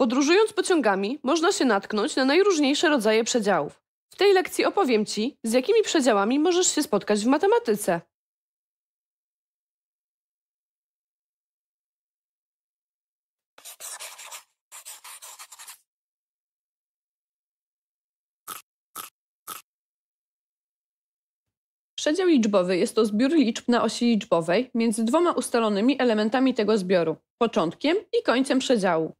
Podróżując pociągami, można się natknąć na najróżniejsze rodzaje przedziałów. W tej lekcji opowiem Ci, z jakimi przedziałami możesz się spotkać w matematyce. Przedział liczbowy jest to zbiór liczb na osi liczbowej między dwoma ustalonymi elementami tego zbioru początkiem i końcem przedziału.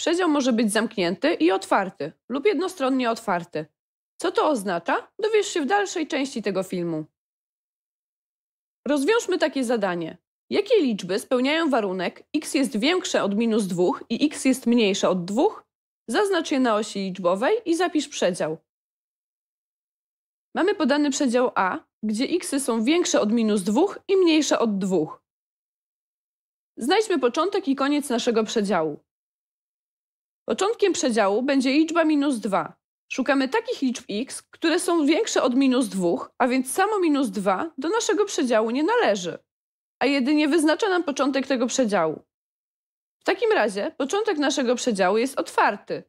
Przedział może być zamknięty i otwarty lub jednostronnie otwarty. Co to oznacza, dowiesz się w dalszej części tego filmu. Rozwiążmy takie zadanie. Jakie liczby spełniają warunek x jest większe od minus 2 i x jest mniejsze od 2? Zaznacz je na osi liczbowej i zapisz przedział. Mamy podany przedział A, gdzie x są większe od minus 2 i mniejsze od 2. Znajdźmy początek i koniec naszego przedziału. Początkiem przedziału będzie liczba minus 2. Szukamy takich liczb x, które są większe od minus 2, a więc samo minus 2 do naszego przedziału nie należy, a jedynie wyznacza nam początek tego przedziału. W takim razie początek naszego przedziału jest otwarty,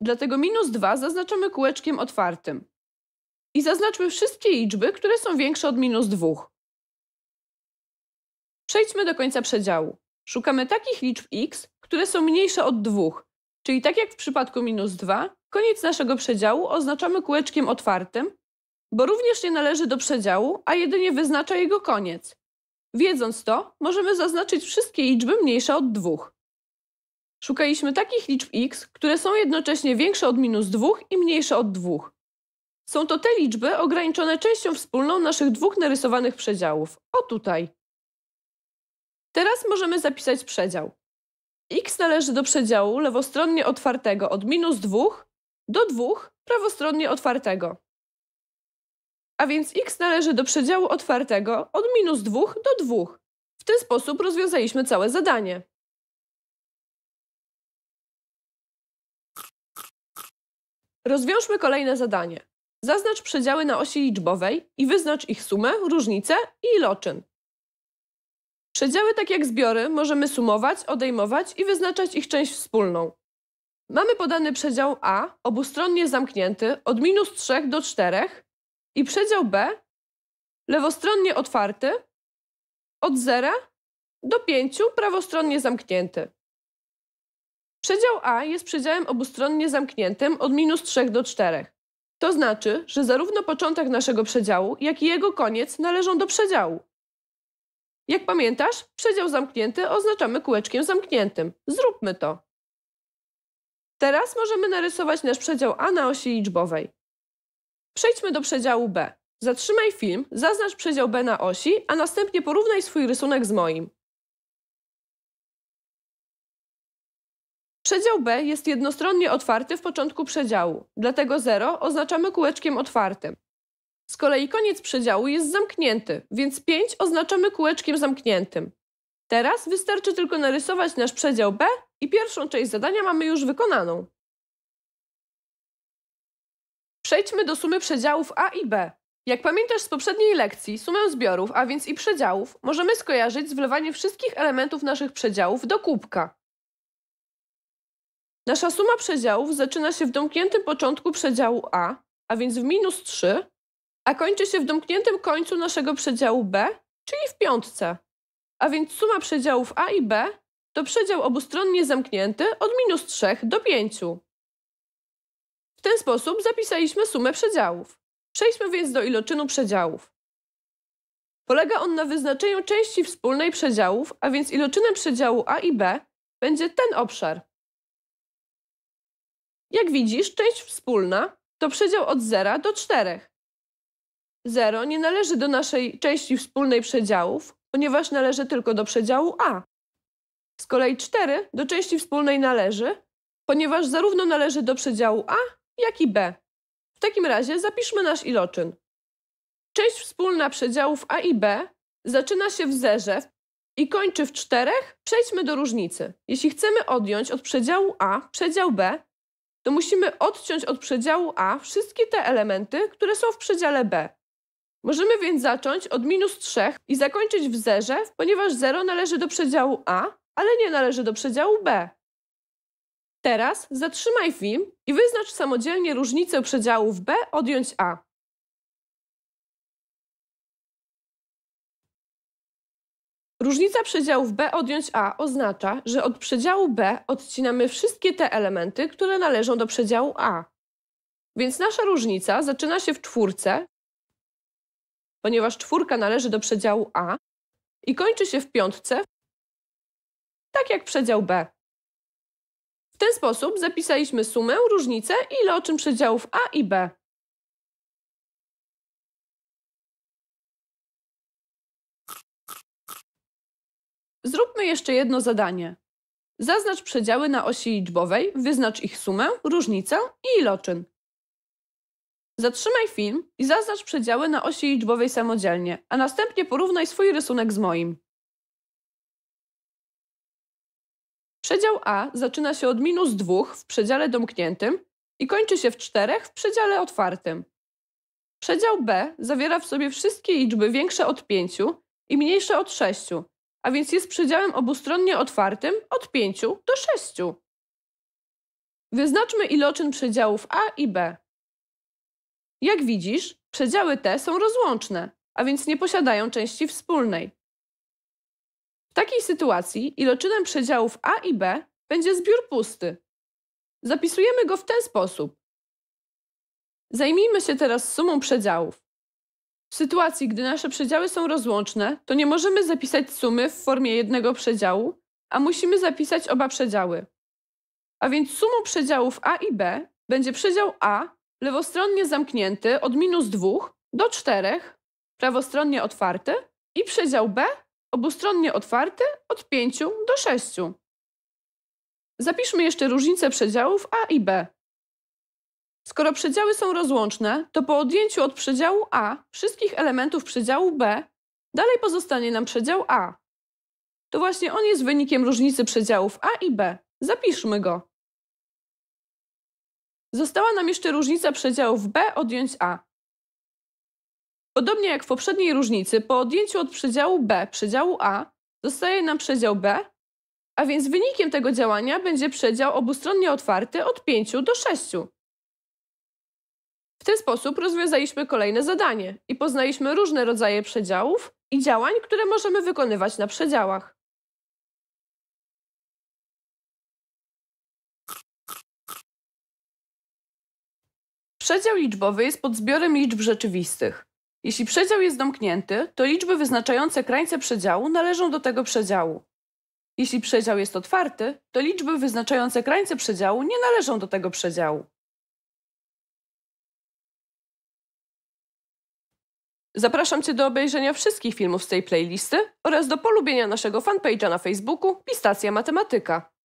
dlatego minus 2 zaznaczamy kółeczkiem otwartym. I zaznaczmy wszystkie liczby, które są większe od minus 2. Przejdźmy do końca przedziału. Szukamy takich liczb x, które są mniejsze od 2, Czyli tak jak w przypadku minus 2, koniec naszego przedziału oznaczamy kółeczkiem otwartym, bo również nie należy do przedziału, a jedynie wyznacza jego koniec. Wiedząc to, możemy zaznaczyć wszystkie liczby mniejsze od 2. Szukaliśmy takich liczb x, które są jednocześnie większe od minus 2 i mniejsze od 2. Są to te liczby ograniczone częścią wspólną naszych dwóch narysowanych przedziałów. O tutaj. Teraz możemy zapisać przedział x należy do przedziału lewostronnie otwartego od minus 2 do 2 prawostronnie otwartego. A więc x należy do przedziału otwartego od minus 2 do 2. W ten sposób rozwiązaliśmy całe zadanie. Rozwiążmy kolejne zadanie. Zaznacz przedziały na osi liczbowej i wyznacz ich sumę, różnicę i iloczyn. Przedziały, tak jak zbiory, możemy sumować, odejmować i wyznaczać ich część wspólną. Mamy podany przedział A, obustronnie zamknięty, od minus 3 do 4 i przedział B, lewostronnie otwarty, od 0 do 5, prawostronnie zamknięty. Przedział A jest przedziałem obustronnie zamkniętym od minus 3 do 4. To znaczy, że zarówno początek naszego przedziału, jak i jego koniec należą do przedziału. Jak pamiętasz, przedział zamknięty oznaczamy kółeczkiem zamkniętym. Zróbmy to. Teraz możemy narysować nasz przedział A na osi liczbowej. Przejdźmy do przedziału B. Zatrzymaj film, zaznacz przedział B na osi, a następnie porównaj swój rysunek z moim. Przedział B jest jednostronnie otwarty w początku przedziału, dlatego 0 oznaczamy kółeczkiem otwartym. Z kolei koniec przedziału jest zamknięty, więc 5 oznaczamy kółeczkiem zamkniętym. Teraz wystarczy tylko narysować nasz przedział B i pierwszą część zadania mamy już wykonaną. Przejdźmy do sumy przedziałów A i B. Jak pamiętasz z poprzedniej lekcji, sumę zbiorów, a więc i przedziałów, możemy skojarzyć z wlewaniem wszystkich elementów naszych przedziałów do kubka. Nasza suma przedziałów zaczyna się w domkniętym początku przedziału A, a więc w minus 3 a kończy się w domkniętym końcu naszego przedziału B, czyli w piątce. A więc suma przedziałów A i B to przedział obustronnie zamknięty od minus 3 do 5. W ten sposób zapisaliśmy sumę przedziałów. Przejdźmy więc do iloczynu przedziałów. Polega on na wyznaczeniu części wspólnej przedziałów, a więc iloczynem przedziału A i B będzie ten obszar. Jak widzisz, część wspólna to przedział od 0 do 4, 0 nie należy do naszej części wspólnej przedziałów, ponieważ należy tylko do przedziału A. Z kolei 4 do części wspólnej należy, ponieważ zarówno należy do przedziału A, jak i B. W takim razie zapiszmy nasz iloczyn. Część wspólna przedziałów A i B zaczyna się w zerze i kończy w czterech, przejdźmy do różnicy. Jeśli chcemy odjąć od przedziału A przedział B, to musimy odciąć od przedziału A wszystkie te elementy, które są w przedziale B. Możemy więc zacząć od minus 3 i zakończyć w zerze, ponieważ 0 należy do przedziału A, ale nie należy do przedziału B. Teraz zatrzymaj film i wyznacz samodzielnie różnicę przedziałów B odjąć A. Różnica przedziałów B odjąć A oznacza, że od przedziału B odcinamy wszystkie te elementy, które należą do przedziału A. Więc nasza różnica zaczyna się w czwórce ponieważ czwórka należy do przedziału A i kończy się w piątce, tak jak przedział B. W ten sposób zapisaliśmy sumę, różnicę i iloczyn przedziałów A i B. Zróbmy jeszcze jedno zadanie. Zaznacz przedziały na osi liczbowej, wyznacz ich sumę, różnicę i iloczyn. Zatrzymaj film i zaznacz przedziały na osi liczbowej samodzielnie, a następnie porównaj swój rysunek z moim. Przedział A zaczyna się od minus 2 w przedziale domkniętym i kończy się w 4 w przedziale otwartym. Przedział B zawiera w sobie wszystkie liczby większe od 5 i mniejsze od 6, a więc jest przedziałem obustronnie otwartym od 5 do 6. Wyznaczmy iloczyn przedziałów A i B. Jak widzisz, przedziały te są rozłączne, a więc nie posiadają części wspólnej. W takiej sytuacji iloczynem przedziałów A i B będzie zbiór pusty. Zapisujemy go w ten sposób. Zajmijmy się teraz sumą przedziałów. W sytuacji, gdy nasze przedziały są rozłączne, to nie możemy zapisać sumy w formie jednego przedziału, a musimy zapisać oba przedziały. A więc sumą przedziałów A i B będzie przedział A lewostronnie zamknięty od minus 2 do 4, prawostronnie otwarty i przedział B obustronnie otwarty od 5 do 6. Zapiszmy jeszcze różnicę przedziałów A i B. Skoro przedziały są rozłączne, to po odjęciu od przedziału A wszystkich elementów przedziału B dalej pozostanie nam przedział A. To właśnie on jest wynikiem różnicy przedziałów A i B. Zapiszmy go. Została nam jeszcze różnica przedziałów B odjąć A. Podobnie jak w poprzedniej różnicy, po odjęciu od przedziału B przedziału A zostaje nam przedział B, a więc wynikiem tego działania będzie przedział obustronnie otwarty od 5 do 6. W ten sposób rozwiązaliśmy kolejne zadanie i poznaliśmy różne rodzaje przedziałów i działań, które możemy wykonywać na przedziałach. Przedział liczbowy jest pod zbiorem liczb rzeczywistych. Jeśli przedział jest domknięty, to liczby wyznaczające krańce przedziału należą do tego przedziału. Jeśli przedział jest otwarty, to liczby wyznaczające krańce przedziału nie należą do tego przedziału. Zapraszam Cię do obejrzenia wszystkich filmów z tej playlisty oraz do polubienia naszego fanpage'a na Facebooku Pistacja Matematyka.